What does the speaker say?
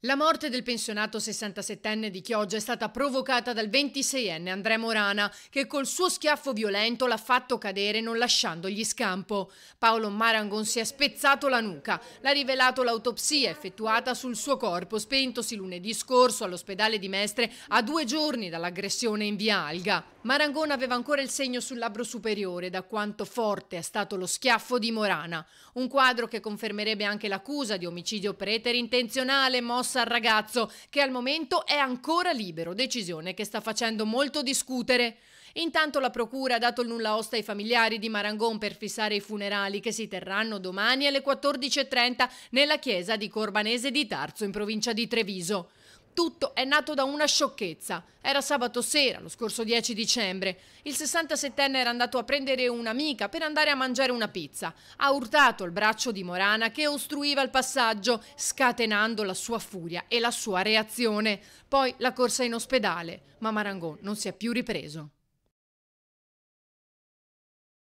La morte del pensionato 67enne di Chioggia è stata provocata dal 26enne Andrea Morana, che col suo schiaffo violento l'ha fatto cadere non lasciandogli scampo. Paolo Marangon si è spezzato la nuca, l'ha rivelato l'autopsia effettuata sul suo corpo, spentosi lunedì scorso all'ospedale di Mestre a due giorni dall'aggressione in via Alga. Marangon aveva ancora il segno sul labbro superiore da quanto forte è stato lo schiaffo di Morana, un quadro che confermerebbe anche l'accusa di omicidio preterintenzionale mossa mossa al ragazzo, che al momento è ancora libero, decisione che sta facendo molto discutere. Intanto la Procura ha dato il nulla osta ai familiari di Marangon per fissare i funerali che si terranno domani alle 14.30 nella chiesa di Corbanese di Tarzo in provincia di Treviso tutto è nato da una sciocchezza. Era sabato sera, lo scorso 10 dicembre. Il 67enne era andato a prendere un'amica per andare a mangiare una pizza. Ha urtato il braccio di Morana che ostruiva il passaggio, scatenando la sua furia e la sua reazione. Poi la corsa in ospedale, ma Marangon non si è più ripreso.